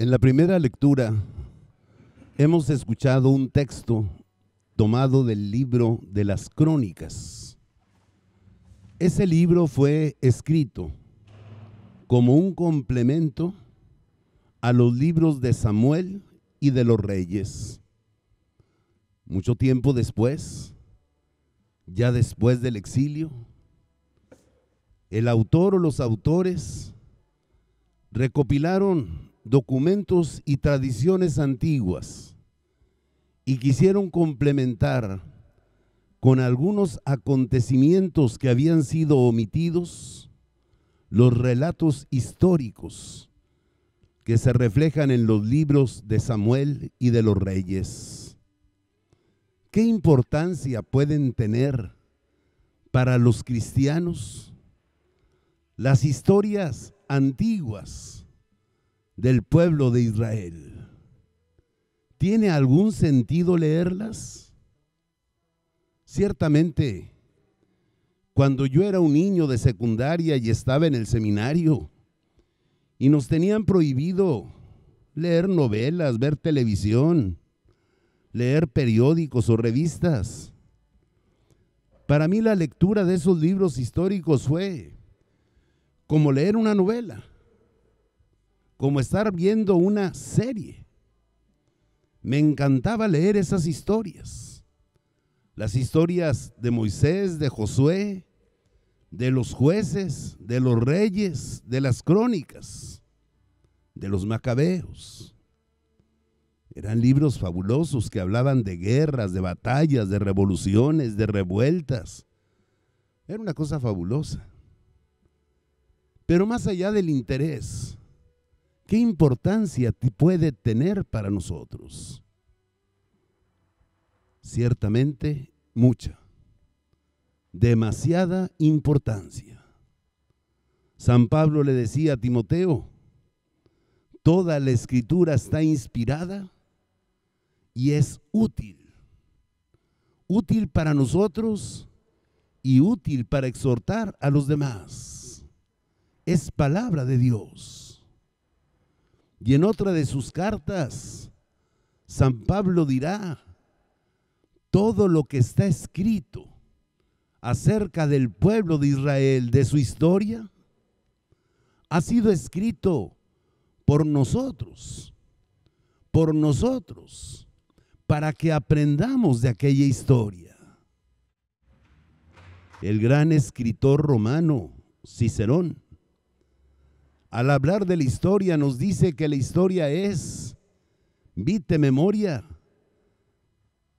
En la primera lectura hemos escuchado un texto tomado del libro de las crónicas. Ese libro fue escrito como un complemento a los libros de Samuel y de los reyes. Mucho tiempo después, ya después del exilio, el autor o los autores recopilaron documentos y tradiciones antiguas y quisieron complementar con algunos acontecimientos que habían sido omitidos los relatos históricos que se reflejan en los libros de Samuel y de los reyes. ¿Qué importancia pueden tener para los cristianos las historias antiguas? del pueblo de Israel. ¿Tiene algún sentido leerlas? Ciertamente, cuando yo era un niño de secundaria y estaba en el seminario, y nos tenían prohibido leer novelas, ver televisión, leer periódicos o revistas. Para mí la lectura de esos libros históricos fue como leer una novela como estar viendo una serie. Me encantaba leer esas historias. Las historias de Moisés, de Josué, de los jueces, de los reyes, de las crónicas, de los macabeos. Eran libros fabulosos que hablaban de guerras, de batallas, de revoluciones, de revueltas. Era una cosa fabulosa. Pero más allá del interés, ¿Qué importancia puede tener para nosotros? Ciertamente, mucha. Demasiada importancia. San Pablo le decía a Timoteo, toda la escritura está inspirada y es útil. Útil para nosotros y útil para exhortar a los demás. Es palabra de Dios y en otra de sus cartas, San Pablo dirá, todo lo que está escrito acerca del pueblo de Israel, de su historia, ha sido escrito por nosotros, por nosotros, para que aprendamos de aquella historia. El gran escritor romano, Cicerón, al hablar de la historia nos dice que la historia es vite memoria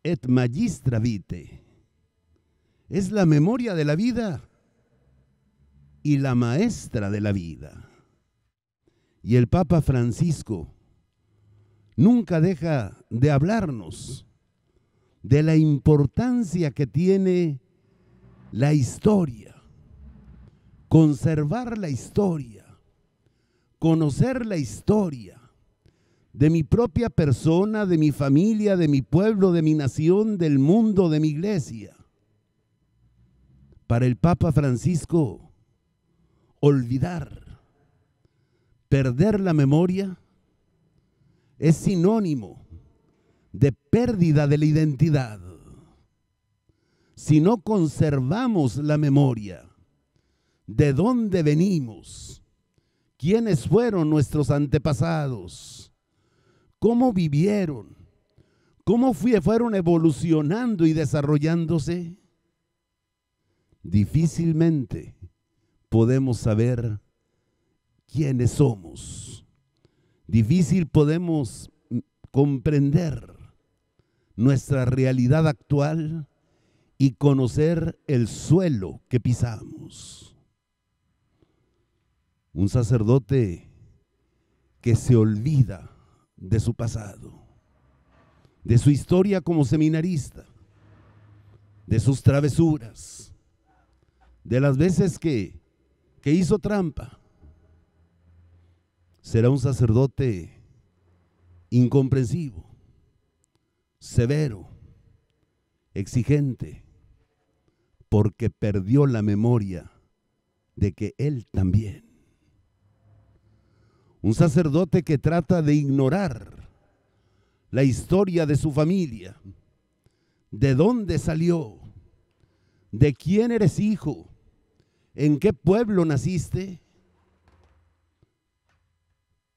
et magistra vite. Es la memoria de la vida y la maestra de la vida. Y el Papa Francisco nunca deja de hablarnos de la importancia que tiene la historia, conservar la historia conocer la historia de mi propia persona, de mi familia, de mi pueblo, de mi nación, del mundo, de mi iglesia. Para el Papa Francisco, olvidar, perder la memoria, es sinónimo de pérdida de la identidad. Si no conservamos la memoria de dónde venimos, quiénes fueron nuestros antepasados, cómo vivieron, cómo fueron evolucionando y desarrollándose. Difícilmente podemos saber quiénes somos. Difícil podemos comprender nuestra realidad actual y conocer el suelo que pisamos. Un sacerdote que se olvida de su pasado, de su historia como seminarista, de sus travesuras, de las veces que, hizo trampa. Será un sacerdote incomprensivo, severo, exigente, porque perdió la memoria de que él también un sacerdote que trata de ignorar la historia de su familia, de dónde salió, de quién eres hijo, en qué pueblo naciste,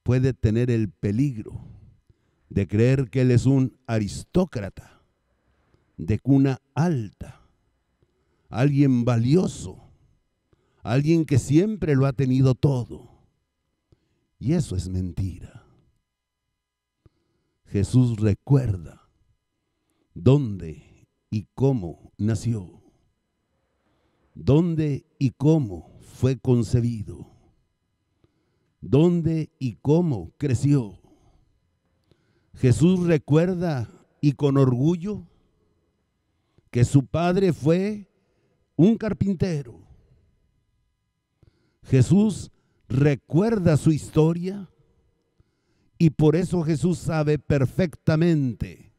puede tener el peligro de creer que él es un aristócrata de cuna alta, alguien valioso, alguien que siempre lo ha tenido todo y eso es mentira. Jesús recuerda dónde y cómo nació, dónde y cómo fue concebido, dónde y cómo creció. Jesús recuerda y con orgullo que su padre fue un carpintero. Jesús recuerda su historia y por eso Jesús sabe perfectamente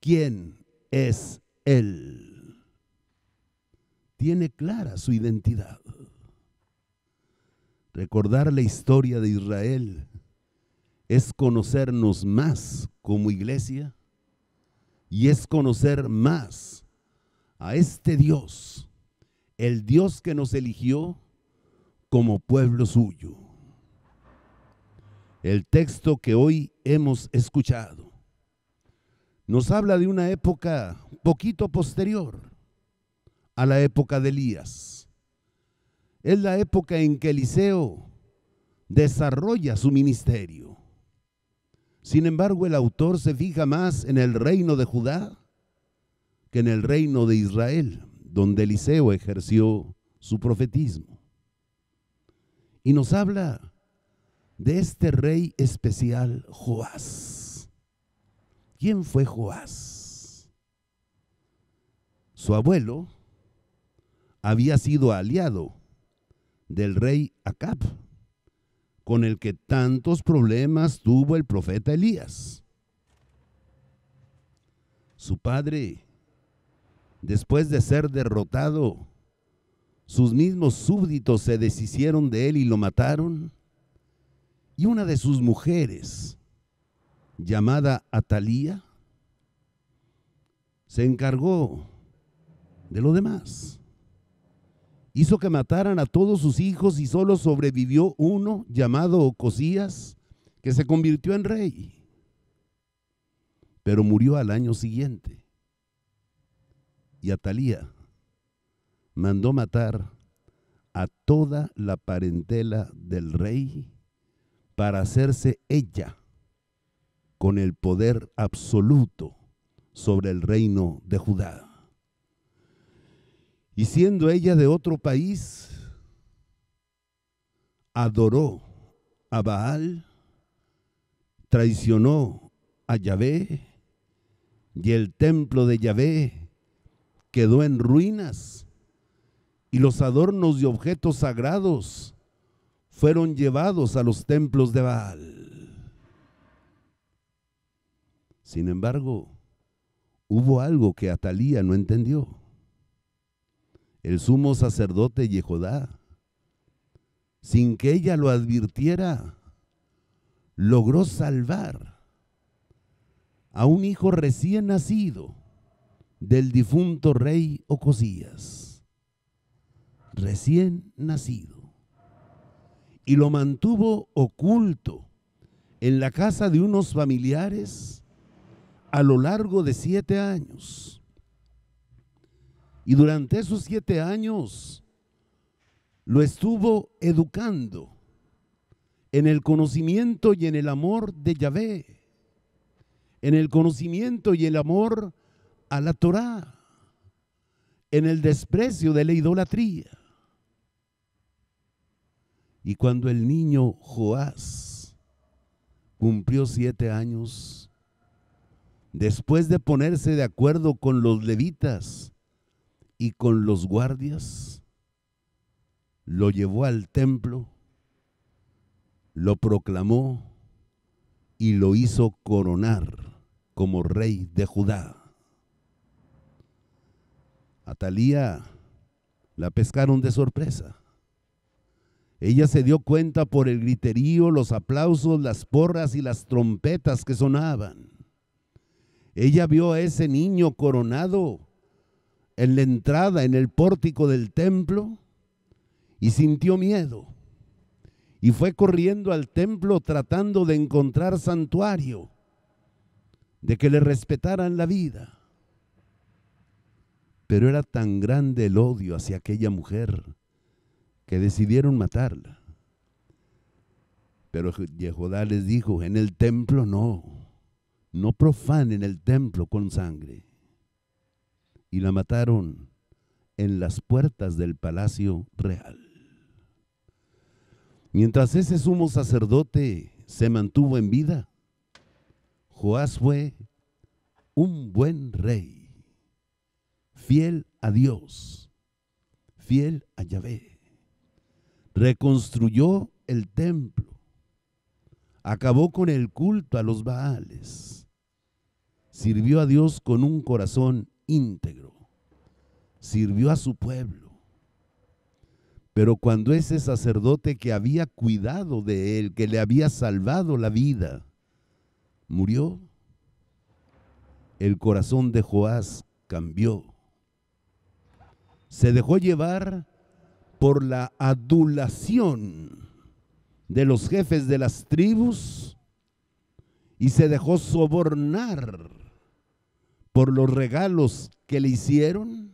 quién es Él. Tiene clara su identidad. Recordar la historia de Israel es conocernos más como iglesia y es conocer más a este Dios, el Dios que nos eligió como pueblo suyo. El texto que hoy hemos escuchado nos habla de una época poquito posterior a la época de Elías. Es la época en que Eliseo desarrolla su ministerio. Sin embargo, el autor se fija más en el reino de Judá que en el reino de Israel, donde Eliseo ejerció su profetismo. Y nos habla de este rey especial, Joás. ¿Quién fue Joás? Su abuelo había sido aliado del rey Acab, con el que tantos problemas tuvo el profeta Elías. Su padre, después de ser derrotado sus mismos súbditos se deshicieron de él y lo mataron. Y una de sus mujeres, llamada Atalía, se encargó de lo demás. Hizo que mataran a todos sus hijos y solo sobrevivió uno llamado Ocosías, que se convirtió en rey, pero murió al año siguiente. Y Atalía mandó matar a toda la parentela del rey para hacerse ella con el poder absoluto sobre el reino de Judá. Y siendo ella de otro país, adoró a Baal, traicionó a Yahvé, y el templo de Yahvé quedó en ruinas y los adornos y objetos sagrados fueron llevados a los templos de Baal. Sin embargo, hubo algo que Atalía no entendió. El sumo sacerdote Yehudá, sin que ella lo advirtiera, logró salvar a un hijo recién nacido del difunto rey Ocosías recién nacido y lo mantuvo oculto en la casa de unos familiares a lo largo de siete años. Y durante esos siete años lo estuvo educando en el conocimiento y en el amor de Yahvé, en el conocimiento y el amor a la Torá, en el desprecio de la idolatría. Y cuando el niño Joás cumplió siete años, después de ponerse de acuerdo con los levitas y con los guardias, lo llevó al templo, lo proclamó y lo hizo coronar como rey de Judá. Atalía la pescaron de sorpresa ella se dio cuenta por el griterío, los aplausos, las porras y las trompetas que sonaban. Ella vio a ese niño coronado en la entrada, en el pórtico del templo, y sintió miedo. Y fue corriendo al templo tratando de encontrar santuario, de que le respetaran la vida. Pero era tan grande el odio hacia aquella mujer que decidieron matarla. Pero Jehová les dijo, en el templo no, no profanen el templo con sangre. Y la mataron en las puertas del palacio real. Mientras ese sumo sacerdote se mantuvo en vida, Joás fue un buen rey, fiel a Dios, fiel a Yahvé reconstruyó el templo, acabó con el culto a los Baales, sirvió a Dios con un corazón íntegro, sirvió a su pueblo. Pero cuando ese sacerdote que había cuidado de él, que le había salvado la vida, murió, el corazón de Joás cambió. Se dejó llevar por la adulación de los jefes de las tribus y se dejó sobornar por los regalos que le hicieron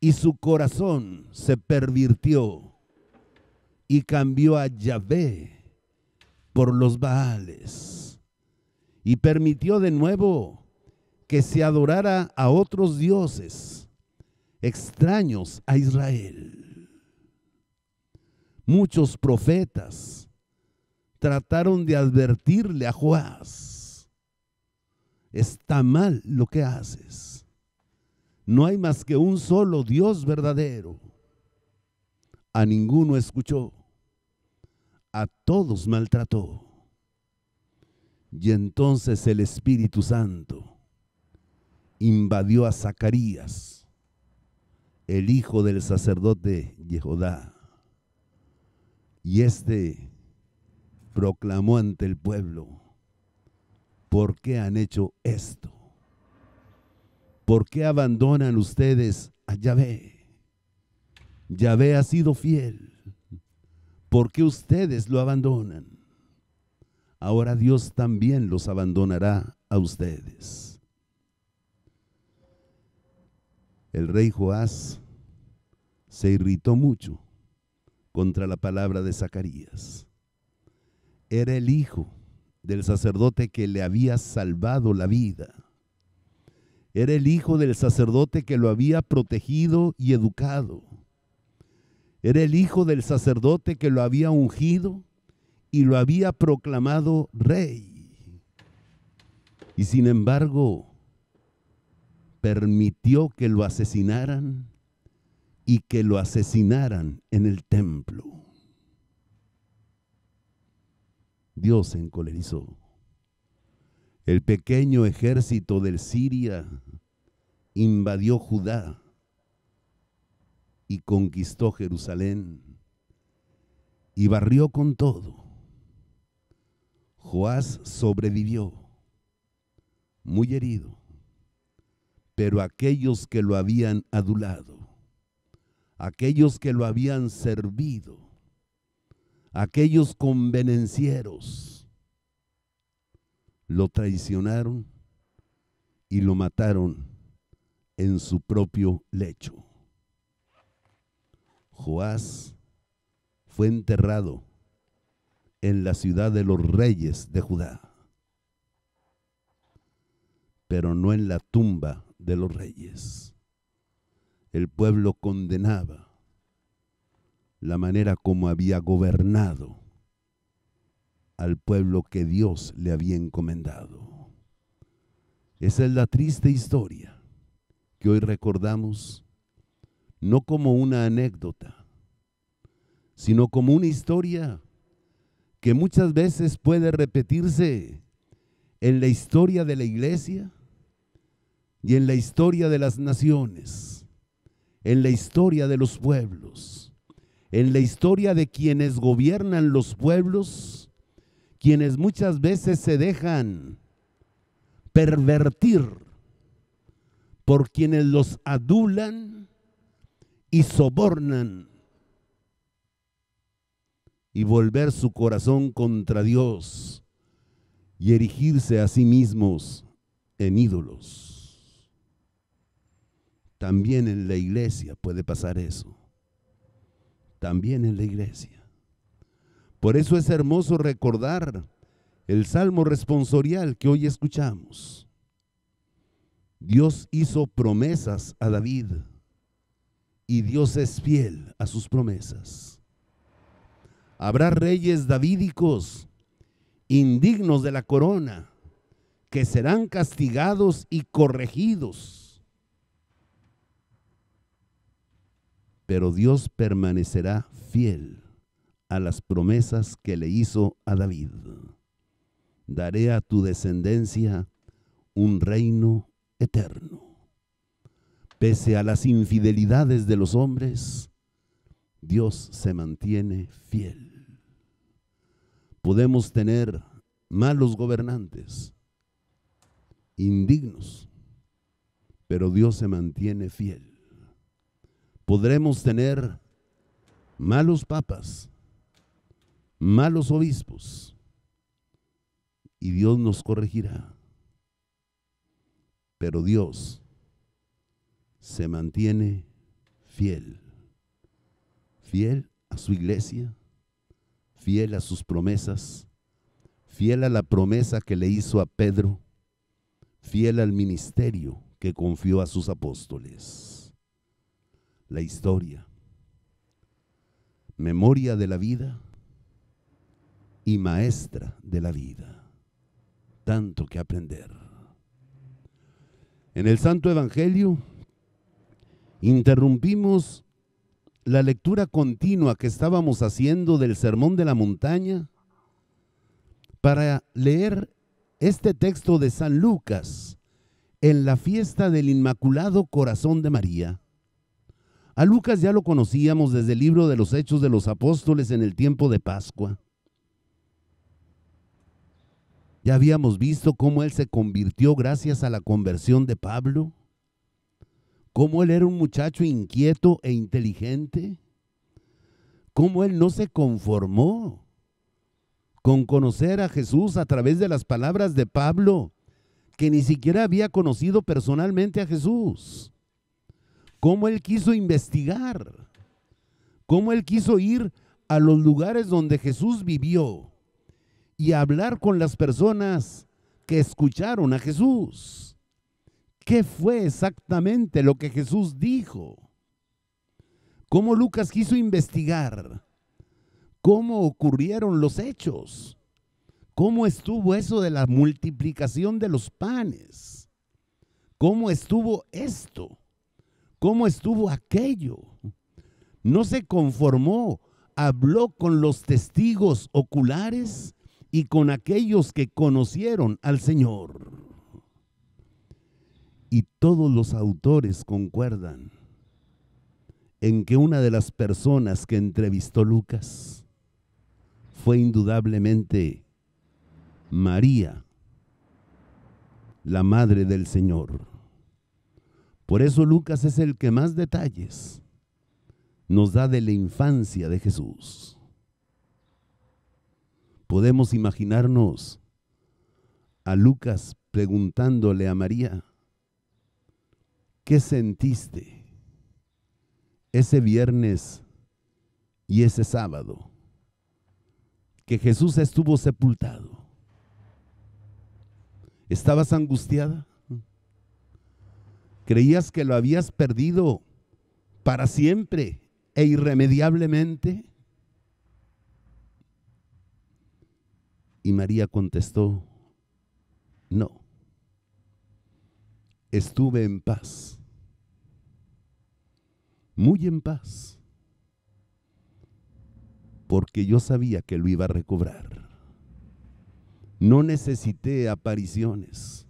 y su corazón se pervirtió y cambió a Yahvé por los Baales y permitió de nuevo que se adorara a otros dioses extraños a Israel. Muchos profetas trataron de advertirle a Joás, está mal lo que haces. No hay más que un solo Dios verdadero. A ninguno escuchó, a todos maltrató. Y entonces el Espíritu Santo invadió a Zacarías el hijo del sacerdote Jehová, Y este proclamó ante el pueblo, ¿por qué han hecho esto? ¿Por qué abandonan ustedes a Yahvé? Yahvé ha sido fiel. ¿Por qué ustedes lo abandonan? Ahora Dios también los abandonará a ustedes. el rey Joás se irritó mucho contra la palabra de Zacarías. Era el hijo del sacerdote que le había salvado la vida. Era el hijo del sacerdote que lo había protegido y educado. Era el hijo del sacerdote que lo había ungido y lo había proclamado rey. Y sin embargo, permitió que lo asesinaran y que lo asesinaran en el templo. Dios se encolerizó. El pequeño ejército del Siria invadió Judá y conquistó Jerusalén y barrió con todo. Joás sobrevivió, muy herido pero aquellos que lo habían adulado, aquellos que lo habían servido, aquellos convenencieros, lo traicionaron y lo mataron en su propio lecho. Joás fue enterrado en la ciudad de los reyes de Judá, pero no en la tumba de los reyes. El pueblo condenaba la manera como había gobernado al pueblo que Dios le había encomendado. Esa es la triste historia que hoy recordamos no como una anécdota, sino como una historia que muchas veces puede repetirse en la historia de la iglesia y en la historia de las naciones, en la historia de los pueblos, en la historia de quienes gobiernan los pueblos, quienes muchas veces se dejan pervertir por quienes los adulan y sobornan y volver su corazón contra Dios y erigirse a sí mismos en ídolos. También en la iglesia puede pasar eso. También en la iglesia. Por eso es hermoso recordar el salmo responsorial que hoy escuchamos. Dios hizo promesas a David y Dios es fiel a sus promesas. Habrá reyes davídicos indignos de la corona que serán castigados y corregidos pero Dios permanecerá fiel a las promesas que le hizo a David. Daré a tu descendencia un reino eterno. Pese a las infidelidades de los hombres, Dios se mantiene fiel. Podemos tener malos gobernantes, indignos, pero Dios se mantiene fiel podremos tener malos papas, malos obispos, y Dios nos corregirá. Pero Dios se mantiene fiel, fiel a su iglesia, fiel a sus promesas, fiel a la promesa que le hizo a Pedro, fiel al ministerio que confió a sus apóstoles la historia, memoria de la vida y maestra de la vida. Tanto que aprender. En el Santo Evangelio interrumpimos la lectura continua que estábamos haciendo del Sermón de la Montaña para leer este texto de San Lucas en la fiesta del Inmaculado Corazón de María. A Lucas ya lo conocíamos desde el libro de los Hechos de los Apóstoles en el tiempo de Pascua. Ya habíamos visto cómo él se convirtió gracias a la conversión de Pablo, cómo él era un muchacho inquieto e inteligente, cómo él no se conformó con conocer a Jesús a través de las palabras de Pablo, que ni siquiera había conocido personalmente a Jesús cómo él quiso investigar, cómo él quiso ir a los lugares donde Jesús vivió y hablar con las personas que escucharon a Jesús. ¿Qué fue exactamente lo que Jesús dijo? ¿Cómo Lucas quiso investigar? ¿Cómo ocurrieron los hechos? ¿Cómo estuvo eso de la multiplicación de los panes? ¿Cómo estuvo esto? cómo estuvo aquello. No se conformó, habló con los testigos oculares y con aquellos que conocieron al Señor. Y todos los autores concuerdan en que una de las personas que entrevistó Lucas fue indudablemente María, la madre del Señor. Por eso Lucas es el que más detalles nos da de la infancia de Jesús. Podemos imaginarnos a Lucas preguntándole a María, ¿qué sentiste ese viernes y ese sábado que Jesús estuvo sepultado? ¿Estabas angustiada? Creías que lo habías perdido para siempre e irremediablemente. Y María contestó, no, estuve en paz, muy en paz, porque yo sabía que lo iba a recobrar. No necesité apariciones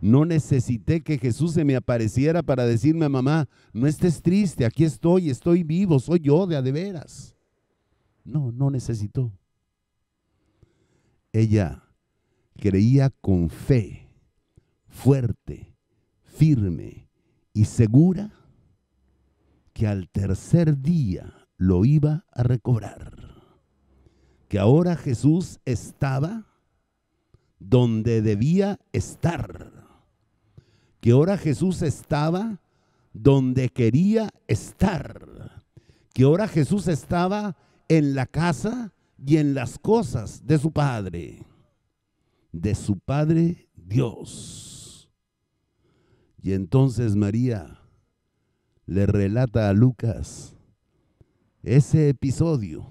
no necesité que Jesús se me apareciera para decirme, mamá, no estés triste, aquí estoy, estoy vivo, soy yo de a de veras. No, no necesitó. Ella creía con fe, fuerte, firme y segura que al tercer día lo iba a recobrar. Que ahora Jesús estaba donde debía estar que ahora Jesús estaba donde quería estar, que ahora Jesús estaba en la casa y en las cosas de su Padre, de su Padre Dios. Y entonces María le relata a Lucas ese episodio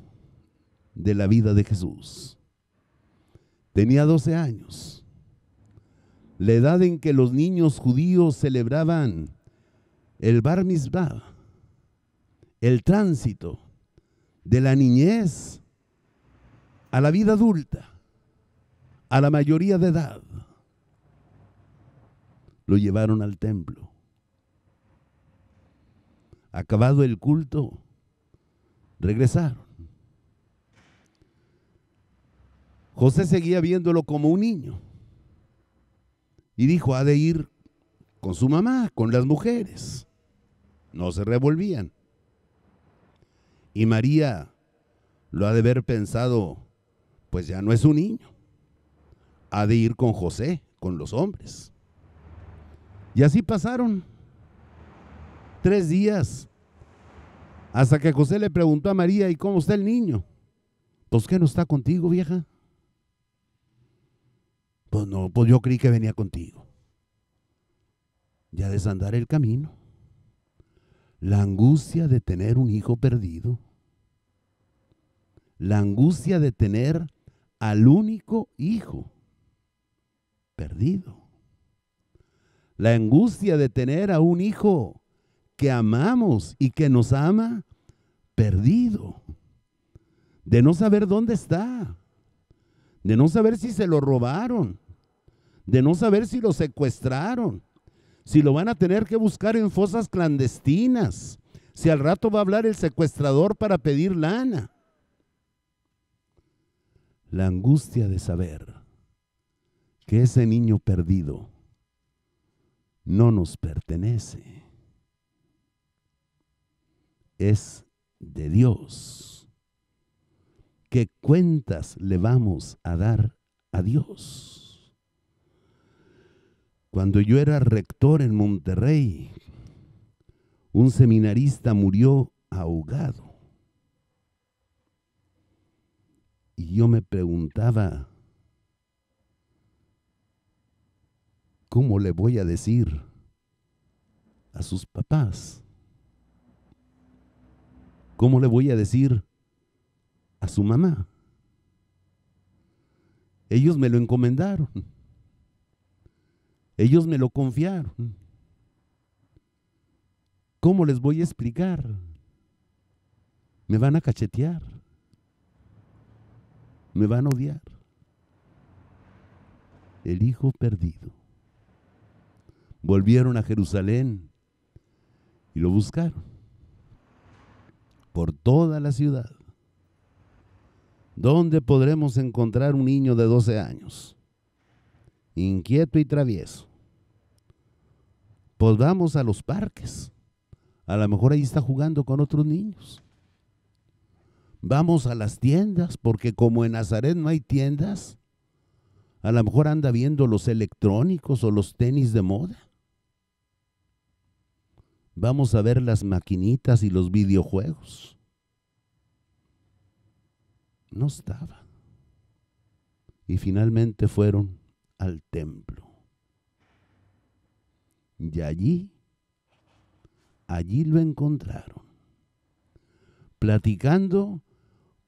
de la vida de Jesús. Tenía 12 años la edad en que los niños judíos celebraban el bar mitzvah, el tránsito de la niñez a la vida adulta, a la mayoría de edad. Lo llevaron al templo. Acabado el culto, regresaron. José seguía viéndolo como un niño. Y dijo, ha de ir con su mamá, con las mujeres. No se revolvían. Y María lo ha de haber pensado, pues ya no es un niño. Ha de ir con José, con los hombres. Y así pasaron tres días hasta que José le preguntó a María, ¿y cómo está el niño? Pues que no está contigo, vieja. Pues no, pues yo creí que venía contigo. Ya desandar el camino. La angustia de tener un hijo perdido. La angustia de tener al único hijo perdido. La angustia de tener a un hijo que amamos y que nos ama perdido. De no saber dónde está. De no saber si se lo robaron de no saber si lo secuestraron, si lo van a tener que buscar en fosas clandestinas, si al rato va a hablar el secuestrador para pedir lana. La angustia de saber que ese niño perdido no nos pertenece, es de Dios. ¿Qué cuentas le vamos a dar a Dios? Cuando yo era rector en Monterrey, un seminarista murió ahogado. Y yo me preguntaba, ¿cómo le voy a decir a sus papás? ¿Cómo le voy a decir a su mamá? Ellos me lo encomendaron. Ellos me lo confiaron. ¿Cómo les voy a explicar? Me van a cachetear. Me van a odiar. El hijo perdido. Volvieron a Jerusalén y lo buscaron por toda la ciudad. ¿Dónde podremos encontrar un niño de 12 años? inquieto y travieso. Pues vamos a los parques. A lo mejor ahí está jugando con otros niños. Vamos a las tiendas, porque como en Nazaret no hay tiendas, a lo mejor anda viendo los electrónicos o los tenis de moda. Vamos a ver las maquinitas y los videojuegos. No estaba. Y finalmente fueron al templo. Y allí, allí lo encontraron, platicando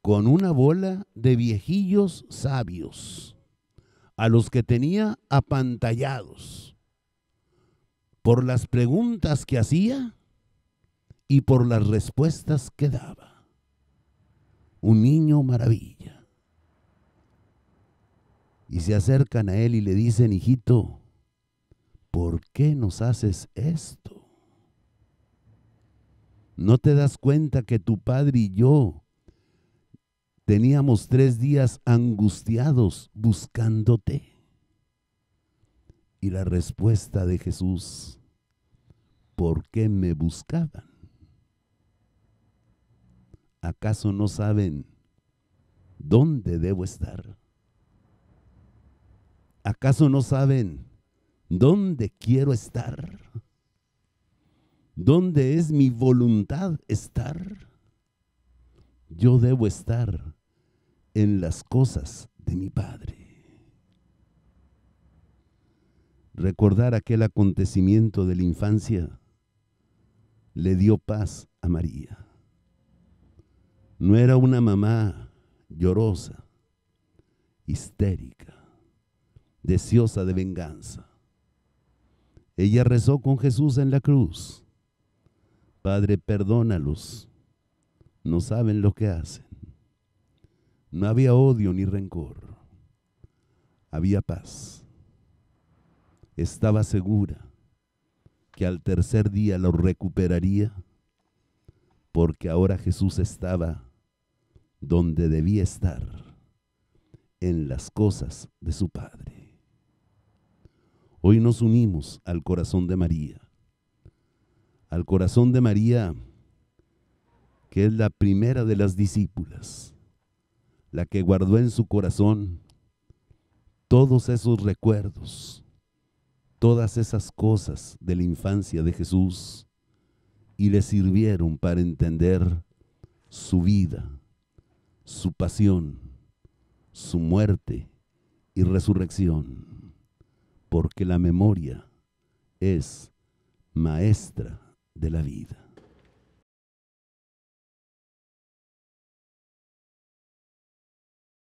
con una bola de viejillos sabios, a los que tenía apantallados por las preguntas que hacía y por las respuestas que daba. Un niño maravilla y se acercan a él y le dicen, hijito, ¿por qué nos haces esto? ¿No te das cuenta que tu padre y yo teníamos tres días angustiados buscándote? Y la respuesta de Jesús, ¿por qué me buscaban? ¿Acaso no saben dónde debo estar? ¿Acaso no saben dónde quiero estar? ¿Dónde es mi voluntad estar? Yo debo estar en las cosas de mi Padre. Recordar aquel acontecimiento de la infancia le dio paz a María. No era una mamá llorosa, histérica deseosa de venganza. Ella rezó con Jesús en la cruz. Padre, perdónalos. No saben lo que hacen. No había odio ni rencor. Había paz. Estaba segura que al tercer día lo recuperaría porque ahora Jesús estaba donde debía estar, en las cosas de su Padre. Hoy nos unimos al corazón de María, al corazón de María, que es la primera de las discípulas, la que guardó en su corazón todos esos recuerdos, todas esas cosas de la infancia de Jesús y le sirvieron para entender su vida, su pasión, su muerte y resurrección porque la memoria es maestra de la vida.